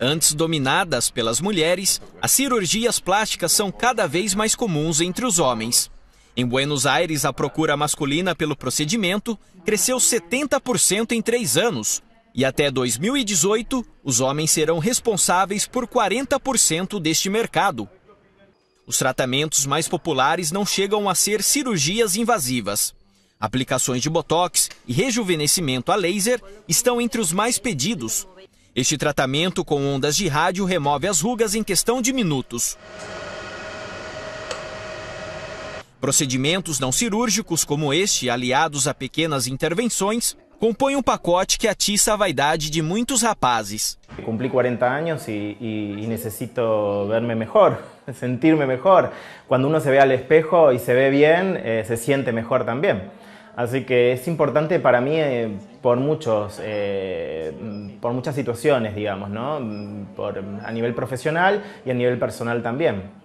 Antes dominadas pelas mulheres, as cirurgias plásticas são cada vez mais comuns entre os homens. Em Buenos Aires, a procura masculina pelo procedimento cresceu 70% em três anos. E até 2018, os homens serão responsáveis por 40% deste mercado. Os tratamentos mais populares não chegam a ser cirurgias invasivas. Aplicações de botox e rejuvenescimento a laser estão entre os mais pedidos, este tratamento com ondas de rádio remove as rugas em questão de minutos. Procedimentos não cirúrgicos como este, aliados a pequenas intervenções, compõem um pacote que atiça a vaidade de muitos rapazes. Eu cumpri 40 anos e, e, e necessito ver-me melhor, sentir-me melhor. Quando uno se vê ao espejo e se vê bem, eh, se sente melhor também. Assim que é importante para mim eh, por muitos. Eh, por muchas situaciones, digamos, ¿no? Por, a nivel profesional y a nivel personal también.